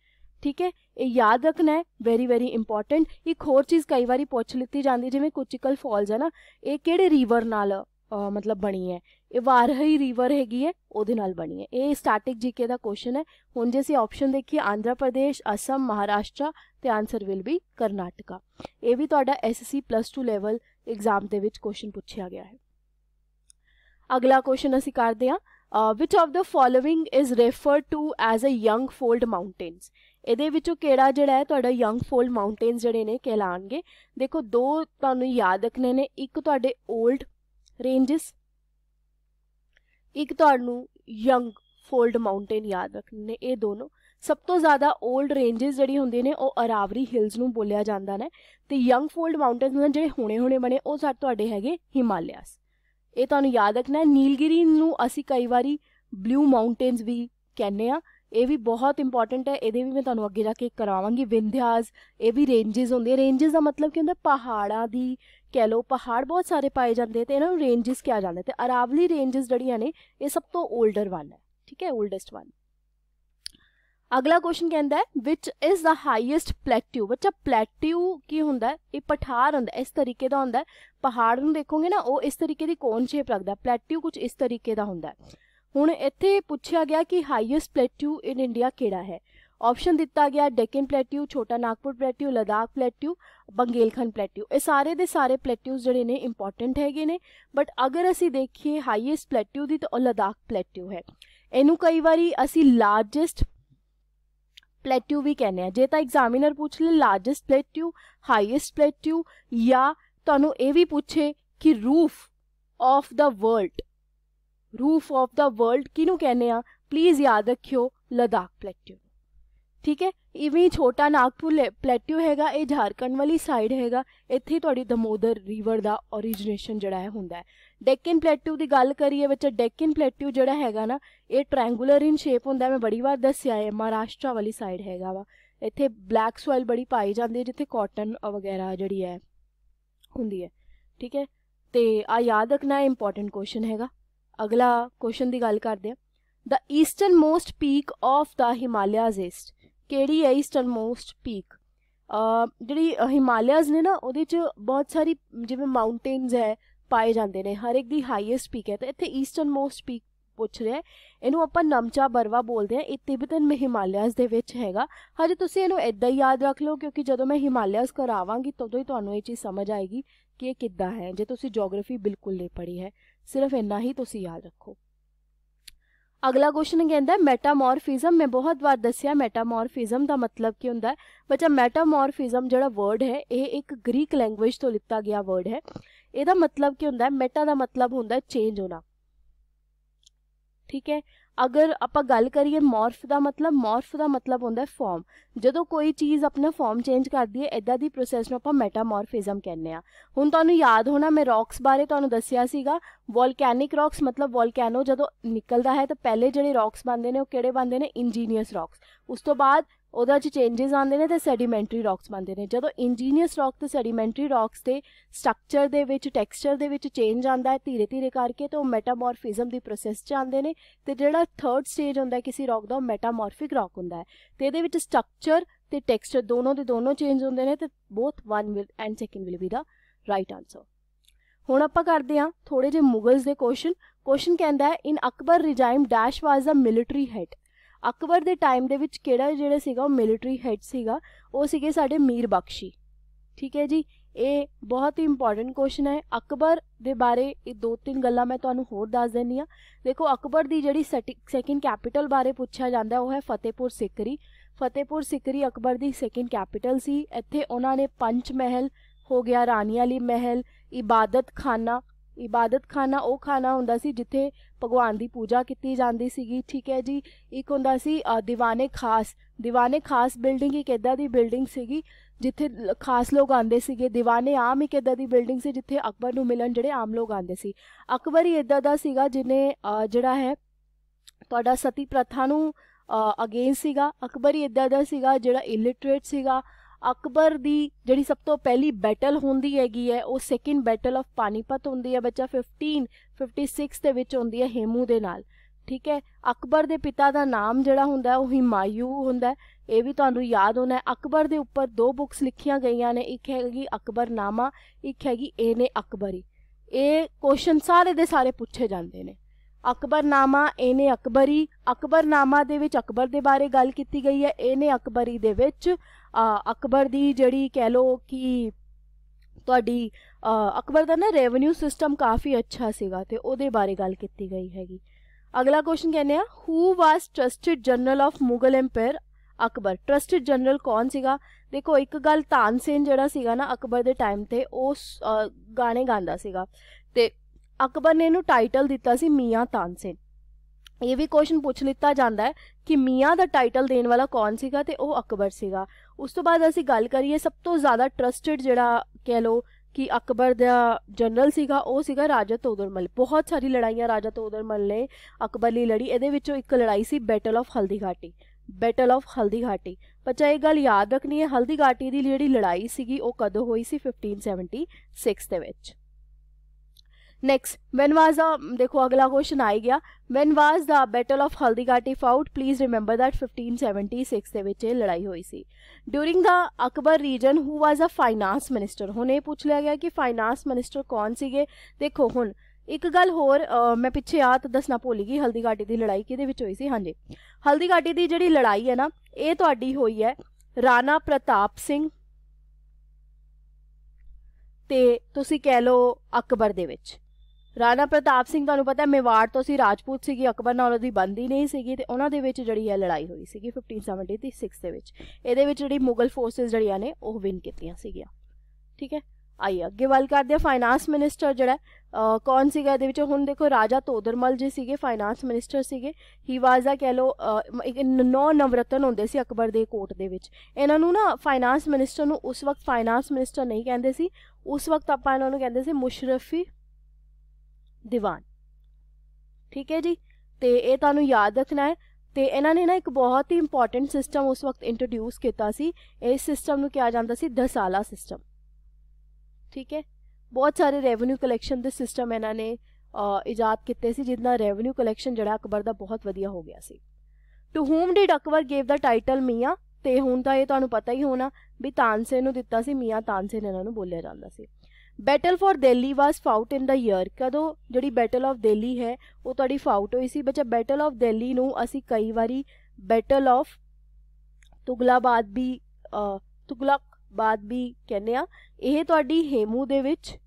ठीक है याद रखना है वेरी वेरी इंपॉर्टेंट एक होर चीज़ कई बार पुछ लिती जाती जिमें कोचिकल फॉल्स है ना ये केड़े रीवर नाल ਆ ਮਤਲਬ ਬਣੀ ਹੈ ਇਹ ਵਾਰਹੀ ਰਿਵਰ ਹੈਗੀ ਹੈ ਉਹਦੇ ਨਾਲ ਬਣੀ ਹੈ ਇਹ ਸਟੈਟਿਕ ਜੀਕੇ ਦਾ ਕੁਐਸਚਨ ਹੈ ਹੁਣ ਜੇ ਅਸੀਂ ਆਪਸ਼ਨ ਦੇਖੀਏ ਆਂਧਰਾ ਪ੍ਰਦੇਸ਼ ਅਸਮ ਮਹਾਰਾਸ਼ਟਰ ਤੇ ਆਨਸਰ ਵਿਲ ਬੀ ਕਰਨਾਟਕਾ ਇਹ ਵੀ ਤੁਹਾਡਾ ਐਸਐਸਸੀ ਪਲੱਸ 2 ਲੈਵਲ ਐਗਜ਼ਾਮ ਦੇ ਵਿੱਚ ਕੁਐਸਚਨ ਪੁੱਛਿਆ ਗਿਆ ਹੈ ਅਗਲਾ ਕੁਐਸਚਨ ਅਸੀਂ ਕਰਦੇ ਹਾਂ which of the following is referred to as a young fold mountains ਇਹਦੇ ਵਿੱਚੋਂ ਕਿਹੜਾ ਜਿਹੜਾ ਹੈ ਤੁਹਾਡਾ ਯੰਗ ਫੋਲਡ ਮਾਊਂਟੇਨਸ ਜਿਹੜੇ ਨੇ ਕਹਿਲਾਣਗੇ ਦੇਖੋ ਦੋ ਤੁਹਾਨੂੰ ਯਾਦ ਰੱਖਣੇ ਨੇ ਇੱਕ ਤੁਹਾਡੇ 올ਡ ਰੇਂਜਸ ਇੱਕ ਤੁਹਾਨੂੰ ਯੰਗ ਫੋਲਡ ਮਾਊਂਟੇਨ ਯਾਦ ਰੱਖਣੇ ਨੇ ਇਹ ਦੋਨੋਂ ਸਭ ਤੋਂ ਜ਼ਿਆਦਾ 올ਡ ਰੇਂਜਸ ਜਿਹੜੀ ਹੁੰਦੀ ਨੇ ਉਹ ਅਰਾਵਰੀ ਹਿਲਸ ਨੂੰ ਬੋਲਿਆ ਜਾਂਦਾ ਨੇ ਤੇ ਯੰਗ ਫੋਲਡ ਮਾਊਂਟੇਨਸ ਨੇ ਜਿਹੜੇ ਹੁਣੇ-ਹੁਣੇ ਬਣੇ ਉਹ ਸਾਡੇ ਤੁਹਾਡੇ ਹੈਗੇ ਹਿਮਾਲਿਆਸ ਇਹ ਤੁਹਾਨੂੰ ਯਾਦ ਰੱਖਣਾ ਹੈ ਨੀਲਗਿਰੀ ਨੂੰ ਅਸੀਂ ਕਈ ਵਾਰੀ ਬਲੂ ਮਾਊਂਟੇਨਸ ਵੀ ਕਹਿੰਨੇ ਆ ਇਹ ਵੀ ਬਹੁਤ ਇੰਪੋਰਟੈਂਟ ਹੈ ਇਹਦੇ ਵੀ ਮੈਂ ਤੁਹਾਨੂੰ ਅੱਗੇ ਜਾ ਕੇ ਕਰਾਵਾਂਗੀ ਵਿੰਧਿਆਸ ਇਹ ਵੀ ਰੇਂਜਸ ਹੁੰਦੇ ਰੇਂਜਸ ਦਾ ਮਤਲਬ ਕੀ ਹੁੰਦਾ ਪਹਾੜਾਂ ਦੀ ਕਹਿ ਲੋ ਪਹਾੜ ਬਹੁਤ ਸਾਰੇ ਪਾਏ ਜਾਂਦੇ ਤੇ ਇਹਨਾਂ ਨੂੰ ਰੇਂਜਸ ਕਿਹਾ ਜਾਂਦਾ ਤੇ ਅਰਾਵਲੀ ਰੇਂਜਸ ਜਿਹੜੀਆਂ ਨੇ ਇਹ ਸਭ ਤੋਂ 올ਡਰ ਵਨ ਹੈ ਠੀਕ ਹੈ 올ਡੈਸਟ ਵਨ ਅਗਲਾ ਕੁਐਸਚਨ ਕਹਿੰਦਾ ਹੈ ਵਿਚ ਇਜ਼ ਦਾ ਹਾਈਐਸਟ ਪਲੈਟਿਊ ਬੱਚਾ ਪਲੈਟਿਊ ਕੀ ਹੁੰਦਾ ਹੈ ਇਹ ਪਠਾਰ ਹੁੰਦਾ ਇਸ ਤਰੀਕੇ ਦਾ ਹੁੰਦਾ ਹੈ ਪਹਾੜ ਨੂੰ ਦੇਖੋਗੇ ਨਾ ਉਹ ਇਸ ਤਰੀਕੇ ਦੀ ਕੋਨ ਸ਼ੇਪ ਰੱਖਦਾ ਪਲੈਟਿਊ ਕੁਝ ਇਸ ਤਰੀਕੇ ਦਾ ਹੁੰਦਾ ਹੈ ਹੁਣ ਇੱਥੇ ਪੁੱਛਿਆ ਗਿਆ ਕਿ ਹਾਈਐਸਟ ਪਲੇਟਿਊ ਇਨ ਇੰਡੀਆ ਕਿਹੜਾ ਹੈ ਆਪਸ਼ਨ ਦਿੱਤਾ ਗਿਆ ਡੈਕਨ ਪਲੇਟਿਊ ਛੋਟਾ ਨਾਗਪੁਰ ਪਲੇਟਿਊ ਲਦਾਖ ਪਲੇਟਿਊ ਬੰਗੇਲਖੰਡ ਪਲੇਟਿਊ ਇਹ ਸਾਰੇ ਦੇ ਸਾਰੇ ਪਲੇਟਿਊਸ ਜਿਹੜੇ ਨੇ ਇੰਪੋਰਟੈਂਟ ਹੈਗੇ ਨੇ ਬਟ ਅਗਰ ਅਸੀਂ ਦੇਖੀਏ ਹਾਈਐਸਟ ਪਲੇਟਿਊ ਦੀ ਤਾਂ ਉਹ ਲਦਾਖ ਪਲੇਟਿਊ ਹੈ ਇਹਨੂੰ ਕਈ ਵਾਰੀ ਅਸੀਂ ਲਾਰਜੈਸਟ ਪਲੇਟਿਊ ਵੀ ਕਹਿੰਦੇ ਆ ਜੇ ਤਾਂ ਐਗਜ਼ਾਮੀਨਰ ਪੁੱਛ ਲੇ ਲਾਰਜੈਸਟ ਪਲੇਟਿਊ ਹਾਈਐਸਟ ਪਲੇਟਿਊ ਜਾਂ ਤੁਹਾਨੂੰ ਇਹ ਵੀ ਪੁੱਛੇ ਕਿ roof of the world roof of the world ਕਿਨੂੰ ਕਹਿੰਦੇ ਆ ਪਲੀਜ਼ ਯਾਦ ਰੱਖਿਓ ਲਦਾਖ ਪਲੇਟਿਊ ਠੀਕ ਹੈ ਇਵੇਂ ਛੋਟਾ ਨਾਗਪੁਰ ਪਲੇਟਿਊ ਹੈਗਾ ਇਹ ਝਾਰਖੰਡ ਵਾਲੀ ਸਾਈਡ ਹੈਗਾ ਇੱਥੇ ਤੁਹਾਡੀ ਦਮੋਦਰ ਰਿਵਰ ਦਾ ਓਰੀਜਿਨੇਸ਼ਨ ਜਿਹੜਾ ਹੈ ਹੁੰਦਾ ਹੈ ਡੈਕਨ ਪਲੇਟਿਊ ਦੀ ਗੱਲ ਕਰੀਏ ਵਿੱਚ ਡੈਕਨ ਪਲੇਟਿਊ ਜਿਹੜਾ ਹੈਗਾ ਨਾ ਇਹ ਟ੍ਰਾਇੰਗੂਲਰ ਇਨ ਸ਼ੇਪ ਹੁੰਦਾ ਮੈਂ ਬੜੀ ਵਾਰ ਦੱਸਿਆ ਹੈ ਮਹਾਰਾਸ਼ਟਰ ਵਾਲੀ ਸਾਈਡ ਹੈਗਾ ਵਾ ਇੱਥੇ ਬਲੈਕ ਸੋਇਲ ਬੜੀ ਪਾਈ ਜਾਂਦੀ ਹੈ ਜਿੱਥੇ ਕਾਟਨ ਵਗੈਰਾ ਜਿਹੜੀ ਹੈ ਹੁੰਦੀ ਹੈ ਠੀਕ ਹੈ ਤੇ ਆ ਯਾਦ ਰੱਖਣਾ ਇੰਪੋਰਟੈਂਟ ਕੁਐਸਚਨ ਹੈਗਾ ਅਗਲਾ ਕੁਐਸਚਨ ਦੀ ਗੱਲ ਕਰਦੇ ਆ the eastern most peak of the Himalayas is ਕਿਹੜੀ ਹੈ ਈਸਟਰਨ ਮੋਸਟ ਪੀਕ ਜਿਹੜੀ ਹਿਮਾਲਿਆਜ਼ ਨੇ ਨਾ ਉਹਦੇ ਚ ਬਹੁਤ ਸਾਰੀ ਜਿਵੇਂ ਮਾਊਂਟੇਨਸ ਹੈ ਪਾਏ ਜਾਂਦੇ ਨੇ ਹਰ ਇੱਕ ਦੀ ਹਾਈਐਸਟ ਪੀਕ ਹੈ ਤੇ ਇੱਥੇ ਈਸਟਰਨ ਮੋਸਟ ਪੀਕ ਪੁੱਛ ਰਿਹਾ ਇਹਨੂੰ ਆਪਾਂ ਨਮਚਾ ਬਰਵਾ ਬੋਲਦੇ ਆ ਇਹ ਤਿਬਤਨ ਹਿਮਾਲਿਆਜ਼ ਦੇ ਵਿੱਚ ਹੈਗਾ ਹਜੇ ਤੁਸੀਂ ਇਹਨੂੰ ਇਦਾਂ ਹੀ ਯਾਦ ਰੱਖ ਲਓ ਕਿਉਂਕਿ ਜਦੋਂ ਮੈਂ ਹਿਮਾਲਿਆਜ਼ ਕਰਾਵਾਂਗੀ ਤਦੋਂ ਹੀ ਤੁਹਾਨੂੰ ਇਹ ਚੀਜ਼ ਸਮਝ ਆਏਗੀ ਕਿ ਇਹ ਕਿੱਦਾਂ ਹੈ ਜੇ ਤੁਸੀਂ ਜੀਓਗ੍ਰਾਫੀ ਬਿਲਕੁਲ ਨਹੀਂ ਪੜ੍ਹੀ ਹੈ ਸਿਰਫ ਇੰਨਾ ਹੀ ਤੁਸੀਂ ਯਾਦ ਰੱਖੋ ਅਗਲਾ ਕੁਐਸਚਨ ਕਹਿੰਦਾ ਮੈਟਾਮੋਰਫਿਜ਼ਮ ਮੈਂ ਬਹੁਤ ਵਾਰ ਦੱਸਿਆ ਮੈਟਾਮੋਰਫਿਜ਼ਮ ਦਾ ਮਤਲਬ ਕੀ ਹੁੰਦਾ ਹੈ ਬੱਚਾ ਮੈਟਾਮੋਰਫਿਜ਼ਮ ਜਿਹੜਾ ਵਰਡ ਹੈ ਇਹ ਇੱਕ ਗ੍ਰੀਕ ਲੈਂਗੁਏਜ ਤੋਂ ਲਿੱਤਾ ਗਿਆ ਵਰਡ ਹੈ ਇਹਦਾ ਮਤਲਬ ਕੀ ਹੁੰਦਾ ਹੈ ਮੈਟਾ ਦਾ ਮਤਲਬ ਹੁੰਦਾ ਹੈ ਚੇਂਜ ਹੋਣਾ ਠੀਕ ਹੈ ਅਗਰ ਆਪਾਂ ਗੱਲ ਕਰੀਏ ਮੋਰਫ ਦਾ ਮਤਲਬ ਮੋਰਫ ਦਾ ਮਤਲਬ ਹੁੰਦਾ ਹੈ ਫਾਰਮ ਜਦੋਂ ਕੋਈ ਚੀਜ਼ ਆਪਣਾ ਫਾਰਮ ਚੇਂਜ ਕਰਦੀ ਹੈ ਇਦਾਂ ਦੀ ਪ੍ਰੋਸੈਸ ਨੂੰ ਆਪਾਂ ਮੈਟਾਮੋਰਫਿਜ਼ਮ ਕਹਿੰਦੇ ਆ ਹੁਣ ਤੁਹਾਨੂੰ ਯਾਦ ਹੋਣਾ ਮੈਂ ਰੌਕਸ ਬਾਰੇ ਤੁਹਾਨੂੰ ਦੱਸਿਆ ਸੀਗਾ ਵੋਲਕੈਨਿਕ ਰੌਕਸ ਮਤਲਬ ਵੋਲਕੈਨੋ ਜਦੋਂ ਨਿਕਲਦਾ ਹੈ ਤਾਂ ਪਹਿਲੇ ਜਿਹੜੇ ਰੌਕਸ ਬਣਦੇ ਨੇ ਉਹ ਕਿਹੜੇ ਬਣਦੇ ਨੇ ਇੰਜੀਨੀਅਸ ਰੌਕਸ ਉਸ ਤੋਂ ਬਾਅਦ ਉਹਦਾ ਚ ਚੇਂजेस ਆਉਂਦੇ ਨੇ ਤੇ ਸੈਡੀਮੈਂਟਰੀ ਰੌਕਸ ਬਣਦੇ ਨੇ ਜਦੋਂ ਇੰਜੀਨੀਅਸ ਰੌਕ ਤੇ ਸੈਡੀਮੈਂਟਰੀ ਰੌਕਸ ਦੇ ਸਟਰਕਚਰ ਦੇ ਵਿੱਚ ਟੈਕਸਚਰ ਦੇ ਵਿੱਚ ਚੇਂਜ ਆਂਦਾ ਹੈ ਧੀਰੇ ਧੀਰੇ ਕਰਕੇ ਤੇ ਉਹ ਮੈਟਾਮੋਰਫਿਜ਼ਮ ਦੀ ਪ੍ਰੋਸੈਸ ਚ ਆਉਂਦੇ ਨੇ ਤੇ ਜਿਹੜਾ ਥਰਡ ਸਟੇਜ ਹੁੰਦਾ ਕਿਸੇ ਰੌਕ ਦਾ ਉਹ ਮੈਟਾਮੋਰਫਿਕ ਰੌਕ ਹੁੰਦਾ ਹੈ ਤੇ ਇਹਦੇ ਵਿੱਚ ਸਟਰਕਚਰ ਤੇ ਟੈਕਸਚਰ ਦੋਨੋਂ ਦੇ ਦੋਨੋਂ ਚੇਂਜ ਹੁੰਦੇ ਨੇ ਤੇ both one will and second will be the right answer ਹੁਣ ਆਪਾਂ ਕਰਦੇ ਹਾਂ ਥੋੜੇ ਜਿਹੇ ਮੁਗਲਸ ਦੇ ਕੁਐਸਚਨ ਕੁਐਸਚਨ ਕਹਿੰਦਾ ਹੈ in Akbar regime dash was a military head Akbar ਦੇ ਟਾਈਮ ਦੇ ਵਿੱਚ ਕਿਹੜਾ ਜਿਹੜਾ ਸੀਗਾ ਉਹ ਮਿਲਟਰੀ ਹੈਡ ਸੀਗਾ ਉਹ ਸੀਗੇ ਸਾਡੇ ਮੀਰ ਬਖਸ਼ੀ ਠੀਕ ਹੈ ਜੀ ਇਹ ਬਹੁਤ ਹੀ ਇੰਪੋਰਟੈਂਟ ਕੁਐਸਚਨ ਹੈ ਅਕਬਰ ਦੇ ਬਾਰੇ ਇਹ ਦੋ ਤਿੰਨ ਗੱਲਾਂ ਮੈਂ ਤੁਹਾਨੂੰ ਹੋਰ ਦੱਸ ਦਿੰਨੀ ਆ ਦੇਖੋ ਅਕਬਰ ਦੀ ਜਿਹੜੀ ਸੈਕਿੰਡ ਕੈਪੀਟਲ ਬਾਰੇ ਪੁੱਛਿਆ ਜਾਂਦਾ ਉਹ ਹੈ ਫਤਿਹਪੁਰ ਸਿਕਰੀ ਫਤਿਹਪੁਰ ਸਿਕਰੀ ਅਕਬਰ ਦੀ ਸੈਕਿੰਡ ਕੈਪੀਟਲ ਸੀ ਇੱਥੇ ਉਹਨਾਂ ਨੇ ਪੰਜ ਮਹਿਲ ਹੋ ਗਿਆ ਰਾਨੀ ਵਾਲੀ ਮਹਿਲ ਇਬਾਦਤ ਖਾਨਾ ਇਬਾਦਤ ਖਾਨਾ ਉਹ ਖਾਨਾ ਹੁੰਦਾ ਸੀ ਜਿੱਥੇ ਭਗਵਾਨ ਦੀ ਪੂਜਾ ਕੀਤੀ ਜਾਂਦੀ ਸੀਗੀ ਠੀਕ ਹੈ ਜੀ ਇੱਕ ਹੁੰਦਾ ਸੀ ਦੀਵਾਨੇ ਖਾਸ ਦੀਵਾਨੇ ਖਾਸ ਬਿਲਡਿੰਗ ਇੱਕ ਐਦਾ ਦੀ ਬਿਲਡਿੰਗ ਸੀਗੀ ਜਿੱਥੇ ਖਾਸ ਲੋਕ ਆਉਂਦੇ ਸੀਗੇ ਦੀਵਾਨੇ ਆਮ ਇੱਕ ਐਦਾ ਦੀ ਬਿਲਡਿੰਗ ਸੀ ਜਿੱਥੇ ਅਕਬਰ ਨੂੰ ਮਿਲਣ ਜਿਹੜੇ ਆਮ ਲੋਕ ਆਉਂਦੇ ਸੀ ਅਕਬਰ ਹੀ ਐਦਾ ਦਾ ਸੀਗਾ ਜਿਨੇ ਜਿਹੜਾ ਹੈ ਤੁਹਾਡਾ ਸਤੀ ਪ੍ਰਥਾ ਨੂੰ ਅਗੇਂਸ ਸੀਗਾ ਅਕਬਰ ਹੀ ਐਦਾ ਦਾ ਸੀਗਾ ਜਿਹੜਾ ਇਲਿਟਰੇਟ ਸੀਗਾ ਅਕਬਰ ਦੀ ਜਿਹੜੀ ਸਭ ਤੋਂ ਪਹਿਲੀ ਬੈਟਲ ਹੁੰਦੀ ਹੈਗੀ ਹੈ ਉਹ ਸੈਕਿੰਡ ਬੈਟਲ ਆਫ ਪਾਨੀਪਤ ਹੁੰਦੀ ਹੈ ਬੱਚਾ 15 56 ਦੇ ਵਿੱਚ ਆਉਂਦੀ ਹੈ ਹੇਮੂ ਦੇ ਨਾਲ ਠੀਕ ਹੈ ਅਕਬਰ ਦੇ ਪਿਤਾ ਦਾ ਨਾਮ ਜਿਹੜਾ ਹੁੰਦਾ ਉਹ ਹਿਮਾਯੂ ਹੁੰਦਾ ਇਹ ਵੀ ਤੁਹਾਨੂੰ ਯਾਦ ਹੋਣਾ ਹੈ ਅਕਬਰ ਦੇ ਉੱਪਰ ਦੋ ਬੁੱਕਸ ਲਿਖੀਆਂ ਗਈਆਂ ਨੇ ਇੱਕ ਹੈਗੀ ਅਕਬਰਨਾਮਾ ਇੱਕ ਹੈਗੀ ਇਹ ਨੇ ਅਕਬਰੀ ਇਹ ਕੁਐਸਚਨ ਸਾਰੇ ਦੇ ਸਾਰੇ ਪੁੱਛੇ ਜਾਂਦੇ ਨੇ ਅਕਬਰਨਾਮਾ ਇਹਨੇ ਅਕਬਰੀ ਅਕਬਰਨਾਮਾ ਦੇ ਵਿੱਚ ਅਕਬਰ ਦੇ ਬਾਰੇ ਗੱਲ ਕੀਤੀ ਗਈ ਹੈ ਇਹਨੇ ਅਕਬਰੀ ਦੇ ਵਿੱਚ ਅਕਬਰ ਦੀ ਜਿਹੜੀ ਕਹਿ ਲੋ ਕਿ ਤੁਹਾਡੀ ਅਕਬਰ ਦਾ ਨਾ ਰੈਵਨਿਊ ਸਿਸਟਮ ਕਾਫੀ ਅੱਛਾ ਸੀਗਾ ਤੇ ਉਹਦੇ ਬਾਰੇ ਗੱਲ ਕੀਤੀ ਗਈ ਹੈਗੀ ਅਗਲਾ ਕੁਐਸਚਨ ਕਹਿੰਦੇ ਆ who was trusted general of Mughal empire Akbar trusted general ਕੌਣ ਸੀਗਾ ਦੇਖੋ ਇੱਕ ਗੱਲ ਤਾਨਸੇਨ ਜਿਹੜਾ ਸੀਗਾ ਨਾ ਅਕਬਰ ਦੇ ਟਾਈਮ ਤੇ ਉਹ ਗਾਣੇ ਗਾਉਂਦਾ ਸੀਗਾ ਤੇ ਅਕਬਰ ਨੇ ਇਹਨੂੰ ਟਾਈਟਲ ਦਿੱਤਾ ਸੀ ਮੀਆਂ ਤਾਨਸੇਨ ਇਹ ਵੀ ਕੁਐਸਚਨ ਪੁੱਛ ਲਿੱਤਾ ਜਾਂਦਾ ਹੈ ਕਿ ਮੀਆਂ ਦਾ ਟਾਈਟਲ ਦੇਣ ਵਾਲਾ ਕੌਣ ਸੀਗਾ ਤੇ ਉਹ ਅਕਬਰ ਸੀਗਾ ਉਸ ਤੋਂ ਬਾਅਦ ਅਸੀਂ ਗੱਲ ਕਰੀਏ ਸਭ ਤੋਂ ਜ਼ਿਆਦਾ ਟਰਸਟਡ ਜਿਹੜਾ ਕਹਿ ਲੋ ਕਿ ਅਕਬਰ ਦਾ ਜਨਰਲ ਸੀਗਾ ਉਹ ਸੀਗਾ ਰਾਜਾ ਤੋਦਰਮਲ ਬਹੁਤ ਸਾਰੀ ਲੜਾਈਆਂ ਰਾਜਾ ਤੋਦਰਮਲ ਨੇ ਅਕਬਰ ਲਈ ਲੜੀ ਇਹਦੇ ਵਿੱਚੋਂ ਇੱਕ ਲੜਾਈ ਸੀ ਬੈਟਲ ਆਫ ਹਲਦੀ ਘਾਟੀ ਬੈਟਲ ਆਫ ਹਲਦੀ ਘਾਟੀ ਬੱਚਾ ਇਹ ਗੱਲ ਯਾਦ ਰੱਖਣੀ ਹੈ ਹਲਦੀ ਘਾਟੀ ਦੀ ਜਿਹੜੀ ਲੜਾਈ ਸੀਗੀ ਉਹ ਕਦੋਂ ਹੋਈ ਸੀ 1576 ਦੇ ਵਿੱਚ नेक्स्ट ਵੈਨ वाज द देखो अगला क्वेश्चन आ ਗਿਆ when was the battle of Haldighati fought please remember that 1576 ਦੇ ਵਿੱਚ ਇਹ ਲੜਾਈ ਹੋਈ ਸੀ during the Akbar region who was a finance minister ਹੁਣੇ ਪੁੱਛ ਲਿਆ ਗਿਆ ਕਿ ਫਾਈਨਾਂਸ ਮਿਨਿਸਟਰ ਕੌਣ ਸੀਗੇ ਦੇਖੋ ਹੁਣ ਇੱਕ ਗੱਲ ਹੋਰ ਮੈਂ ਪਿੱਛੇ ਆ ਤਾਂ ਦੱਸਣਾ ਭੁੱਲ ਗਈ ਹਲਦੀਗਾਟੀ ਦੀ ਲੜਾਈ ਕਿਹਦੇ ਵਿੱਚ ਹੋਈ ਸੀ ਹਾਂਜੀ ਹਲਦੀਗਾਟੀ ਦੀ ਜਿਹੜੀ ਲੜਾਈ ਹੈ ਨਾ ਇਹ ਤੁਹਾਡੀ ਹੋਈ ਹੈ ਰਾਣਾ ਪ੍ਰਤਾਪ ਸਿੰਘ ਤੇ ਤੁਸੀਂ ਕਹਿ ਲਓ ਅਕਬਰ ਦੇ ਵਿੱਚ ਰਾਣਾ ਪ੍ਰਤਾਪ ਸਿੰਘ ਤੁਹਾਨੂੰ ਪਤਾ ਹੈ ਮੇਵਾੜ ਤੋਂ ਸੀ ਰਾਜਪੂਤ ਸੀਗੀ ਅਕਬਰ ਨਾਲ ਉਹਦੀ ਬੰਦੀ ਨਹੀਂ ਸੀਗੀ ਤੇ ਉਹਨਾਂ ਦੇ ਵਿੱਚ ਜਿਹੜੀ ਹੈ ਲੜਾਈ ਹੋਈ ਸੀਗੀ 1576 ਦੇ ਵਿੱਚ ਇਹਦੇ ਵਿੱਚ ਜਿਹੜੀ ਮੁਗਲ ਫੋਰਸਸ ਜਿਹੜੀਆਂ ਨੇ ਉਹ ਵਿਨ ਕੀਤੀਆਂ ਸੀਗੀਆਂ ਠੀਕ ਹੈ ਆਈ ਅੱਗੇ ਵੱਲ ਕਰਦੇ ਆ ਫਾਈਨਾਂਸ ਮਿਨਿਸਟਰ ਜਿਹੜਾ ਕੌਣ ਸੀਗਾ ਇਹਦੇ ਵਿੱਚ ਹੁਣ ਦੇਖੋ ਰਾਜਾ ਤੋਦਰਮਲ ਜੀ ਸੀਗੇ ਫਾਈਨਾਂਸ ਮਿਨਿਸਟਰ ਸੀਗੇ ਹੀ ਵਾਜ਼ ਆ ਕਹਿ ਲੋ ਇੱਕ ਨੌ ਨਵਰਤਨ ਹੁੰਦੇ ਸੀ ਅਕਬਰ ਦੇ ਕੋਰਟ ਦੇ ਵਿੱਚ ਇਹਨਾਂ ਨੂੰ ਨਾ ਫਾਈਨਾਂਸ ਮਿਨਿਸਟਰ ਨੂੰ ਉਸ ਵਕਤ ਫਾਈਨਾਂਸ ਮਿਨਿਸਟਰ ਨਹੀਂ ਕਹਿੰਦੇ ਸੀ ਉਸ ਵਕਤ ਆਪਾਂ ਇਹਨਾਂ ਨੂੰ ਕਹਿੰਦੇ ਸੀ ਮੁਸ਼ਰਫੀ ਦੀਵਾਨ ਠੀਕ ਹੈ ਜੀ ਤੇ ਇਹ ਤੁਹਾਨੂੰ ਯਾਦ ਰੱਖਣਾ ਹੈ ਤੇ ਇਹਨਾਂ ਨੇ ਨਾ ਇੱਕ ਬਹੁਤ ਹੀ ਇੰਪੋਰਟੈਂਟ ਸਿਸਟਮ ਉਸ ਵਕਤ ਇੰਟਰੋਡਿਊਸ ਕੀਤਾ ਸੀ ਇਸ ਸਿਸਟਮ ਨੂੰ ਕਿਹਾ ਜਾਂਦਾ ਸੀ ਦਸਾਲਾ ਸਿਸਟਮ ਠੀਕ ਹੈ ਬਹੁਤ ਸਾਰੇ ਰੈਵਨਿਊ ਕਲੈਕਸ਼ਨ ਦੇ ਸਿਸਟਮ ਇਹਨਾਂ ਨੇ ਇਜਾਦ ਕੀਤੇ ਸੀ ਜਿੰਨਾ ਰੈਵਨਿਊ ਕਲੈਕਸ਼ਨ ਜਿਹੜਾ ਅਕਬਰ ਦਾ ਬਹੁਤ ਵਧੀਆ ਹੋ ਗਿਆ ਸੀ to whom did Akbar gave the title Mian ਤੇ ਹੁਣ ਤਾਂ ਇਹ ਤੁਹਾਨੂੰ ਪਤਾ ਹੀ ਹੋਣਾ ਵੀ ਤਾਨਸੇ ਨੂੰ ਦਿੱਤਾ ਸੀ ਮੀਆਂ ਤਾਨਸੇ ਇਹਨਾਂ ਨੂੰ ਬੋਲਿਆ ਜਾਂਦਾ ਸੀ battle for Delhi was fought in the year ਕਦੋਂ ਜਿਹੜੀ ਬੈਟਲ ਆਫ ਦਿੱਲੀ ਹੈ ਉਹ ਤੁਹਾਡੀ ਫਾਊਟ ਹੋਈ ਸੀ ਬੱਚਾ ਬੈਟਲ ਆਫ ਦਿੱਲੀ ਨੂੰ ਅਸੀਂ ਕਈ ਵਾਰੀ ਬੈਟਲ ਆਫ ਤੁਗਲਾਬਾਦ ਵੀ ਤੁਗਲਕਬਾਦ ਵੀ ਕਹਿੰਦੇ ਆ ਇਹ ਤੁਹਾਡੀ ਹੇਮੂ ਦੇ ਵਿੱਚ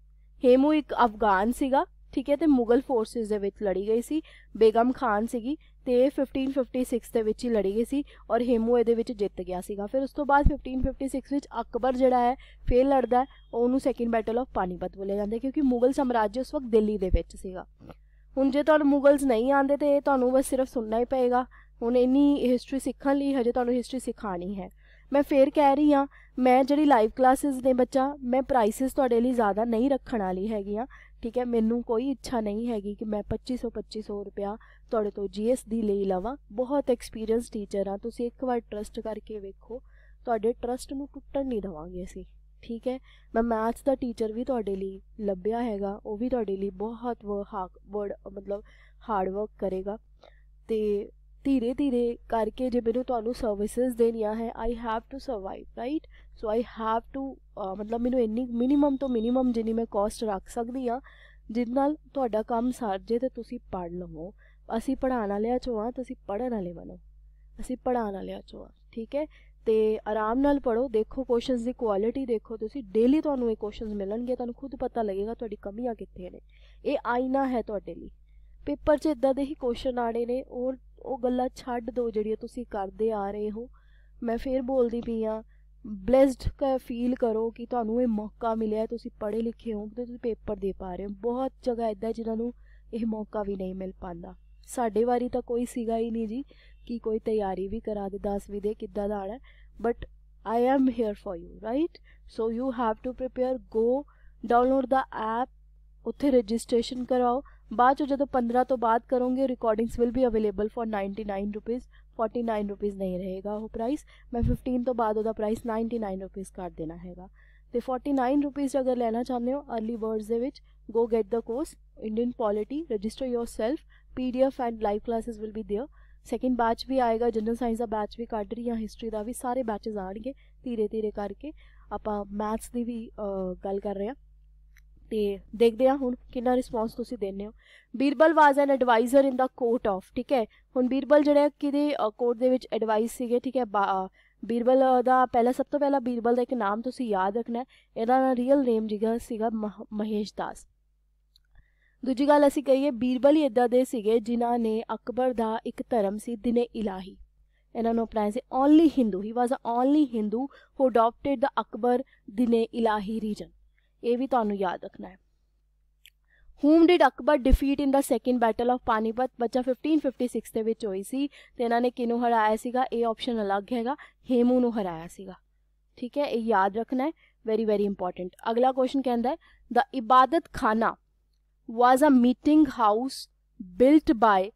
ਹੇਮੂ ਇੱਕ ਅਫਗਾਨ ਸੀਗਾ ਠੀਕ ਹੈ ਤੇ ਮੁਗਲ ਫੋਰਸਸ ਦੇ ਵਿੱਚ ਲੜੀ ਗਈ ਸੀ ਬੇਗਮ ਖਾਨ ਸੀਗੀ ਤੇ 1556 ਦੇ ਵਿੱਚ ਹੀ ਲੜੀ ਗਈ ਸੀ ਔਰ ਹੇਮੂ ਇਹਦੇ ਵਿੱਚ ਜਿੱਤ ਗਿਆ ਸੀਗਾ ਫਿਰ ਉਸ ਤੋਂ ਬਾਅਦ 1556 ਵਿੱਚ ਅਕਬਰ ਜਿਹੜਾ ਹੈ ਫੇਰ ਲੜਦਾ ਉਹਨੂੰ ਸੈਕਿੰਡ ਬੈਟਲ ਆਫ ਪਾਨੀਪਤ ਬੋਲਿਆ ਜਾਂਦਾ ਕਿਉਂਕਿ ਮੁਗਲ ਸਾਮਰਾਜ ਉਸ ਵਕਤ ਦਿੱਲੀ ਦੇ ਵਿੱਚ ਸੀਗਾ ਹੁਣ ਜੇ ਤੁਹਾਨੂੰ ਮੁਗਲਸ ਨਹੀਂ ਆਉਂਦੇ ਤੇ ਇਹ ਤੁਹਾਨੂੰ ਬਸ ਸਿਰਫ ਸੁਣਨਾ ਹੀ ਪਏਗਾ ਹੁਣ ਇੰਨੀ ਹਿਸਟਰੀ ਸਿੱਖਣ ਲਈ ਹਜੇ ਤੁਹਾਨੂੰ ਹਿਸਟਰੀ ਸਿਖਾਣੀ ਹੈ ਮੈਂ ਫੇਰ ਕਹਿ ਰਹੀ ਹਾਂ ਮੈਂ ਜਿਹੜੀ ਲਾਈਵ ਕਲਾਸਿਸ ਨੇ ਬੱਚਾ ਮੈਂ ਪ੍ਰਾਈਸਿਸ ਤੁਹਾਡੇ ਲਈ ਜ਼ਿਆਦਾ ਨਹੀਂ ਰੱਖਣ ਵਾਲੀ ਹੈਗੀਆਂ ਠੀਕ ਹੈ ਮੈਨੂੰ ਕੋਈ ਇੱਛਾ ਨਹੀਂ ਹੈਗੀ ਕਿ ਮੈਂ 2500 2500 ਰੁਪਿਆ ਤੁਹਾਡੇ ਤੋਂ ਜੀਐਸ ਦੀ ਲਈ ਲਵਾਂ ਬਹੁਤ ਐਕਸਪੀਰੀਅੰਸ ਟੀਚਰ ਆ ਤੁਸੀਂ ਇੱਕ ਵਾਰ ਟਰਸਟ ਕਰਕੇ ਵੇਖੋ ਤੁਹਾਡੇ ਟਰਸਟ ਨੂੰ ਟੁੱਟਣ ਨਹੀਂ ਦਵਾਂਗੇ ਅਸੀਂ ਠੀਕ ਹੈ ਮੈਂ ਮੈਥ ਦਾ ਟੀਚਰ ਵੀ ਤੁਹਾਡੇ ਲਈ ਲੱਭਿਆ ਹੈਗਾ ਉਹ ਵੀ ਤੁਹਾਡੇ ਲਈ ਬਹੁਤ ਵਰਕ ਮਤਲਬ ਹਾਰਡ ਵਰਕ ਕਰੇਗਾ ਤੇ ਧੀਰੇ ਧੀਰੇ ਕਰਕੇ ਜੇ ਮੈਨੂੰ ਤੁਹਾਨੂੰ ਸਰਵਿਸਿਜ਼ ਦੇਣੀਆਂ ਹੈ I have to survive right so I have to ਮਤਲਬ ਮੈਨੂੰ ਇੰਨੀ ਮਿਨੀਮਮ ਤੋਂ ਮਿਨੀਮਮ ਜਿੰਨੀ ਮੈਂ ਕਾਸਟ ਰੱਖ ਸਕਦੀ ਆ ਜਿਸ ਨਾਲ ਤੁਹਾਡਾ ਕੰਮ ਸਰ ਜੇ ਤੇ ਤੁਸੀਂ ਪੜ ਲਵੋ ਅਸੀਂ ਪੜਾਉਣ ਵਾਲਿਆਂ ਚੋਂ ਆ ਤੁਸੀਂ ਪੜਨ ਵਾਲੇ ਬਣੋ ਅਸੀਂ ਪੜਾਉਣ ਵਾਲਿਆਂ ਚੋਂ ਆ ਠੀਕ ਹੈ ਤੇ ਆਰਾਮ ਨਾਲ ਪੜੋ ਦੇਖੋ ਕੁਐਸਚਨਸ ਦੀ ਕੁਆਲਿਟੀ ਦੇਖੋ ਤੁਸੀਂ ਡੇਲੀ ਤੁਹਾਨੂੰ ਇਹ ਕੁਐਸਚਨਸ ਮਿਲਣਗੇ ਤੁਹਾਨੂੰ ਖੁਦ ਪਤਾ ਲੱਗੇਗਾ ਤੁਹਾਡੀ ਕਮੀਆਂ ਕਿੱਥੇ ਨੇ ਇਹ ਆਇਨਾ ਹੈ ਤੁਹਾਡੇ ਲਈ ਪੇਪਰ 'ਚ ਇਦਾਂ ਦੇ ਹੀ ਕੁਐਸਚਨ ਆਣੇ ਨੇ ਔਰ ਉਹ ਗੱਲਾਂ ਛੱਡ ਦਿਓ ਜਿਹੜੀਆਂ ਤੁਸੀਂ ਕਰਦੇ ਆ ਰਹੇ ਹੋ ਮੈਂ ਫੇਰ ਬੋਲਦੀ ਪਈ ਆ ਬlesed ਕਰ ਫੀਲ ਕਰੋ ਕਿ ਤੁਹਾਨੂੰ ਇਹ ਮੌਕਾ ਮਿਲਿਆ ਤੁਸੀਂ ਪੜ੍ਹੇ ਲਿਖੇ ਹੋ ਤੇ ਤੁਸੀਂ ਪੇਪਰ ਦੇ ਪਾ ਰਹੇ ਹੋ ਬਹੁਤ ਜਗ੍ਹਾ ਇਦਾਂ ਜਿਨ੍ਹਾਂ ਨੂੰ ਇਹ ਮੌਕਾ ਵੀ ਨਹੀਂ ਮਿਲ ਪਾਂਦਾ ਸਾਡੇ ਵਾਰੀ ਤਾਂ ਕੋਈ ਸੀਗਾ ਹੀ ਨਹੀਂ ਜੀ ਕਿ ਕੋਈ ਤਿਆਰੀ ਵੀ ਕਰਾ ਦੇ ਵੀ ਦੇ ਕਿੱਦਾਂ ਦਾ ਆਣਾ but I am here for you right so you have to prepare go download the app ਉੱਥੇ ਰਜਿਸਟ੍ਰੇਸ਼ਨ ਕਰਾਓ बाद चो जो पंद्रह तो बात करूँगी रिकॉर्डिंग्स विल भी available for ninety nine rupees forty nine rupees नहीं रहेगा वो प्राइस मैं फिफ्टीन तो बाद प्राइस नाइनटी नाइन रुपीज़ काट देना है तो फोर्टी नाइन रुपीज़ अगर लेना चाहते हो early birds go get the course Indian polity register योर सैल्फ P D F and live classes will भी देअ सैकेंड बैच भी आएगा जनरल सैंस का बैच भी कट रही या हिस्टरी का भी सारे बैचेज आएंगे धीरे धीरे करके आप मैथ्स की भी गल कर रहे हैं ਤੇ ਦੇਖਦੇ ਆ ਹੁਣ ਕਿੰਨਾ ਰਿਸਪੌਂਸ ਤੁਸੀਂ ਦਿੰਨੇ ਹੋ Birbal was an advisor in the court of ਠੀਕ ਹੈ ਹੁਣ ਬੀਰਬਲ ਜਿਹੜਾ ਕਿਦੇ ਕੋਰਟ ਦੇ ਵਿੱਚ ਐਡਵਾਈਸ ਸੀਗੇ ਠੀਕ ਹੈ ਬੀਰਬਲ ਦਾ ਪਹਿਲਾ ਸਭ ਤੋਂ ਪਹਿਲਾ ਬੀਰਬਲ ਦਾ ਇੱਕ ਨਾਮ ਤੁਸੀਂ ਯਾਦ ਰੱਖਣਾ ਇਹਦਾ ਨਾ ਰੀਅਲ ਨੇਮ ਜਿਗਾ ਸੀਗਾ ਮਹੇਸ਼ ਦਾਸ ਦੂਜੀ ਗੱਲ ਅਸੀਂ ਕਹੀਏ ਬੀਰਬਲ ਹੀ ਇਦਾਂ ਦੇ ਸੀਗੇ ਜਿਨ੍ਹਾਂ ਨੇ ਅਕਬਰ ਦਾ ਇੱਕ ਧਰਮ ਸੀ ਦਿਨੇ ਇਲਾਹੀ ਇਹਨਾਂ ਨੂੰ ਅਪਣਾਇਆ ਸੀ ਓਨਲੀ ਹਿੰਦੂ ਹੀ was only Hindu who adopted the Akbar Din Ilahi region ਇਹ ਵੀ ਤੁਹਾਨੂੰ ਯਾਦ ਰੱਖਣਾ ਹੈ whom did Akbar defeat in the second battle of Panipat ਬੱਚਾ 1556 ਦੇ ਵਿੱਚ ਹੋਈ ਸੀ ਤੇ ਇਹਨਾਂ ਨੇ ਕਿਨੂੰ ਹਰਾਇਆ ਸੀਗਾ ਇਹ ਆਪਸ਼ਨ ਅਲੱਗ ਹੈਗਾ ਹੇਮੂ ਨੂੰ ਹਰਾਇਆ ਸੀਗਾ ਠੀਕ ਹੈ ਇਹ ਯਾਦ ਰੱਖਣਾ ਹੈ ਵੈਰੀ ਵੈਰੀ ਇੰਪੋਰਟੈਂਟ ਅਗਲਾ ਕੁਐਸਚਨ ਕਹਿੰਦਾ ਹੈ the Ibadat Khana was a meeting house built by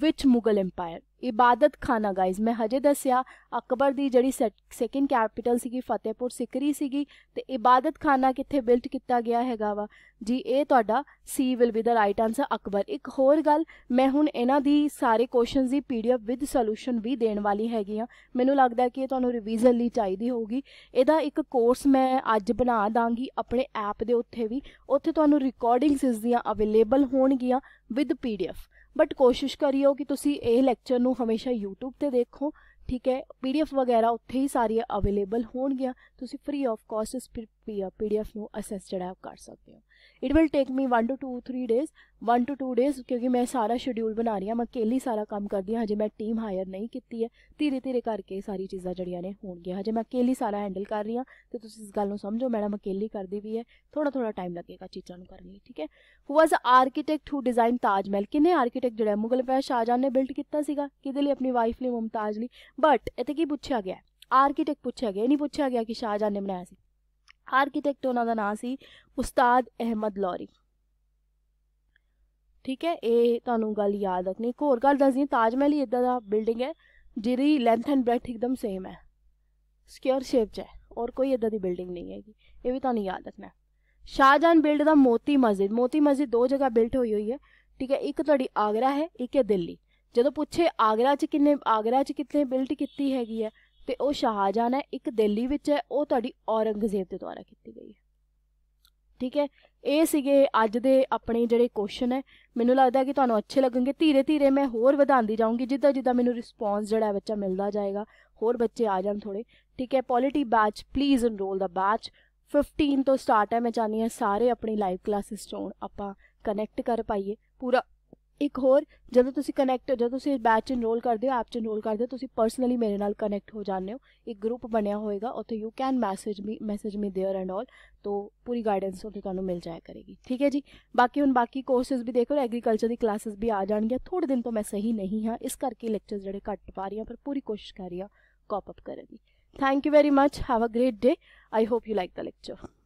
which Mughal empire Ibadat Khana guys ਮੈਂ ਹਜੇ ਦੱਸਿਆ ਅਕਬਰ ਦੀ ਜਿਹੜੀ ਸੈਕਿੰਡ ਕੈਪੀਟਲ ਸੀਗੀ ਫਤਿਹਪੁਰ ਸਿਕਰੀ ਸੀਗੀ ਤੇ ਇਬਾਦਤ ਖਾਨਾ ਕਿੱਥੇ ਬਿਲਟ ਕੀਤਾ ਗਿਆ ਹੈਗਾ ਵਾ ਜੀ ਇਹ ਤੁਹਾਡਾ ਸੀ will be the right answer Akbar ਇੱਕ ਹੋਰ ਗੱਲ ਮੈਂ ਹੁਣ ਇਹਨਾਂ ਦੀ ਸਾਰੇ ਕੁਐਸਚਨਸ ਦੀ ਪੀਡੀਐਫ ਵਿਦ ਸੋਲੂਸ਼ਨ ਵੀ ਦੇਣ ਵਾਲੀ ਹੈਗੀ ਆ ਮੈਨੂੰ ਲੱਗਦਾ ਕਿ ਇਹ ਤੁਹਾਨੂੰ ਰਿਵੀਜ਼ਨ ਲਈ ਚਾਹੀਦੀ ਹੋਊਗੀ ਇਹਦਾ ਇੱਕ ਕੋਰਸ ਮੈਂ ਅੱਜ ਬਣਾ ਦਾਂਗੀ ਆਪਣੇ ਐਪ ਦੇ ਉੱਤੇ ਵੀ ਉੱਥੇ ਤੁਹਾਨੂੰ ਰਿਕਾਰਡਿੰਗਸ ਇਸ ਦੀਆਂ ਅਵੇਲੇਬਲ ਹੋਣਗੀਆਂ ਵਿਦ ਪੀਡੀਐਫ ਬਟ ਕੋਸ਼ਿਸ਼ ਕਰਿਓ ਕਿ ਤੁਸੀਂ ਇਹ ਲੈਕਚਰ ਨੂੰ ਹਮੇਸ਼ਾ YouTube ਤੇ ਦੇਖੋ ਠੀਕ ਹੈ PDF ਵਗੈਰਾ ਉੱਥੇ ਹੀ ਸਾਰੀਆਂ ਅਵੇਲੇਬਲ ਹੋਣਗੀਆਂ ਤੁਸੀਂ ਫ੍ਰੀ ਆਫ ਕਾਸਟ ਇਸ ਪੀ ਪੀਡੀਐਫ ਨੂੰ ਅਸੈਸ ਜਿਹੜਾ ਕਰ ਸਕਦੇ ਹੋ it will take me 1 to 2 3 days 1 to 2 days ਕਿਉਂਕਿ ਮੈਂ ਸਾਰਾ ਸ਼ਡਿਊਲ ਬਣਾ ਰਹੀ ਹਾਂ ਮੈਂ ਇਕੱਲੀ ਸਾਰਾ ਕੰਮ ਕਰਦੀ ਹਾਂ ਹਜੇ ਮੈਂ ਟੀਮ ਹਾਇਰ ਨਹੀਂ ਕੀਤੀ ਹੈ ਧੀਰੇ ਧੀਰੇ ਕਰਕੇ ਸਾਰੀ ਚੀਜ਼ਾਂ ਜੜੀਆਂ ਨੇ ਹੋਣਗੀਆਂ ਹਜੇ ਮੈਂ ਇਕੱਲੀ ਸਾਰਾ ਹੈਂਡਲ ਕਰ ਰਹੀ ਹਾਂ ਤੇ ਤੁਸੀਂ ਇਸ ਗੱਲ ਨੂੰ ਸਮਝੋ ਮੈਡਮ ਇਕੱਲੀ ਕਰਦੀ ਵੀ ਹੈ ਥੋੜਾ ਥੋੜਾ ਟਾਈਮ ਲੱਗੇਗਾ ਚੀਜ਼ਾਂ ਨੂੰ ਕਰਨ ਲਈ ਠੀਕ ਹੈ ਹੂ was a architect who design ਤਾਜ ਮਹਿਲ ਕਿਨੇ ਆਰਕੀਟੈਕਟ ਜਿਹੜਾ ਮੁਗਲ ਪੈ ਸ਼ਾਹਜਹਾਂ ਨੇ ਬਿਲਡ ਕੀਤਾ ਸੀਗਾ ਕਿਦੇ ਲਈ ਆਪਣੀ ਵਾਈਫ ਲਈ ਮੁਮਤਾਜ਼ ਲਈ ਬਟ ਇੱਥੇ ਕੀ ਪੁੱਛਿਆ ਗਿਆ ਆਰਕੀਟੈਕਟ ਪੁੱਛਿਆ ਗਿਆ ਨਹੀਂ ਪੁੱਛਿਆ ਗਿਆ ਕਿ ਸ਼ਾਹਜਹਾਂ ਨੇ ਬਣਾਇਆ ਸੀ ਆਰਕੀਟੈਕਟ ਉਹਨਾਂ ਦਾ ਨਾਂ ਸੀ ਉਸਤਾਦ ਅਹਿਮਦ ਲੋਰੀ ਠੀਕ ਹੈ ਇਹ ਤੁਹਾਨੂੰ ਗੱਲ ਯਾਦ ਰੱਖਣੀ ਇੱਕ ਹੋਰ ਗੱਲ ਦੱਸਦੀ ਤਾਜ ਮਹਿਲ ਹੀ ਇਦਾਂ ਦਾ ਬਿਲਡਿੰਗ ਹੈ ਜਿਹਦੀ ਲੈਂਥ ਐਂਡ ਬ੍ਰੈਥ ਇੱਕਦਮ ਸੇਮ ਹੈ ਸਕੁਅਰ ਸ਼ੇਪ 'ਚ ਹੈ ਔਰ ਕੋਈ ਇਦਾਂ ਦੀ ਬਿਲਡਿੰਗ ਨਹੀਂ ਹੈਗੀ ਇਹ ਵੀ ਤੁਹਾਨੂੰ ਯਾਦ ਰੱਖਣਾ ਸ਼ਾਹਜਾਨ ਬਿਲਡ ਦਾ ਮੋਤੀ ਮਸਜਿਦ ਮੋਤੀ ਮਸਜਿਦ ਦੋ ਜਗ੍ਹਾ ਬਿਲਟ ਹੋਈ ਹੋਈ ਹੈ ਠੀਕ ਹੈ ਇੱਕ ਤੁਹਾਡੀ ਆਗਰਾ ਹੈ ਇੱਕ ਹੈ ਦਿੱਲੀ ਜਦੋਂ ਪੁੱਛੇ ਆਗਰਾ 'ਚ ਕਿੰਨੇ ਆਗਰਾ 'ਚ ਕਿੰਨੇ ਬਿਲਟ ਕੀਤੀ ਹੈਗੀ ਹੈ ਤੇ ਉਹ ਸ਼ਾਹਜਹਾਨ ਹੈ ਇੱਕ ਦਿੱਲੀ ਵਿੱਚ ਹੈ ਉਹ ਤੁਹਾਡੀ ਔਰੰਗਜ਼ੇਬ ਦੇ ਦੁਆਰਾ ਕੀਤੀ ਗਈ ਹੈ ਠੀਕ ਹੈ ਇਹ ਸੀਗੇ ਅੱਜ ਦੇ ਆਪਣੇ ਜਿਹੜੇ ਕੁਐਸਚਨ ਹੈ ਮੈਨੂੰ ਲੱਗਦਾ ਕਿ ਤੁਹਾਨੂੰ ਅੱਛੇ ਲੱਗਣਗੇ ਧੀਰੇ ਧੀਰੇ ਮੈਂ ਹੋਰ ਵਧਾਉਂਦੀ ਜਾਊਂਗੀ ਜਿੱਦਾਂ ਜਿੱਦਾਂ ਮੈਨੂੰ ਰਿਸਪੌਂਸ ਜਿਹੜਾ ਬੱਚਾ ਮਿਲਦਾ ਜਾਏਗਾ ਹੋਰ ਬੱਚੇ ਆ ਜਾਣ ਥੋੜੇ ਠੀਕ ਹੈ polity batch please enrol the batch 15 ਤੋਂ ਸਟਾਰਟ ਹੈ ਮੈਂ ਚਾਹਨੀ ਹਾਂ ਸਾਰੇ ਆਪਣੀ ਲਾਈਵ ਕਲਾਸਿਸ ਚੋਂ ਆਪਾਂ ਕਨੈਕਟ ਕਰ ਪਾਈਏ ਪੂਰਾ ਇੱਕ ਹੋਰ ਜਦੋਂ ਤੁਸੀਂ ਕਨੈਕਟ ਜਦੋਂ ਤੁਸੀਂ ਬੈਚ ਇਨਰੋਲ ਕਰਦੇ ਹੋ ਐਪ ਚ ਇਨਰੋਲ ਕਰਦੇ ਹੋ ਤੁਸੀਂ ਪਰਸਨਲੀ ਮੇਰੇ ਨਾਲ ਕਨੈਕਟ ਹੋ ਜਾਂਦੇ ਹੋ ਇੱਕ ਗਰੁੱਪ ਬਣਿਆ ਹੋਏਗਾ ਉੱਥੇ you can message me message me there and all ਤੋਂ ਪੂਰੀ ਗਾਈਡੈਂਸ ਉੱਥੇ ਤੁਹਾਨੂੰ ਮਿਲ ਜਾਇਆ ਕਰੇਗੀ ਠੀਕ ਹੈ ਜੀ ਬਾਕੀ ਹੁਣ ਬਾਕੀ ਕੋਰਸਸ ਵੀ ਦੇਖੋ ਐਗਰੀਕਲਚਰ ਦੀ ਕਲਾਸਿਸ ਵੀ ਆ ਜਾਣਗੀਆਂ ਥੋੜੇ ਦਿਨ ਤੋਂ ਮੈਂ ਸਹੀ ਨਹੀਂ ਹਾਂ ਇਸ ਕਰਕੇ ਲੈਕਚਰ ਜਿਹੜੇ ਘੱਟ ਪਾ ਰਹੀ ਪਰ ਪੂਰੀ ਕੋਸ਼ਿਸ਼ ਕਰ ਰਹੀ ਹਾਂ ਕਾਪ ਅਪ ਕਰਨ ਦੀ thank you very much have a great day I hope you like the lecture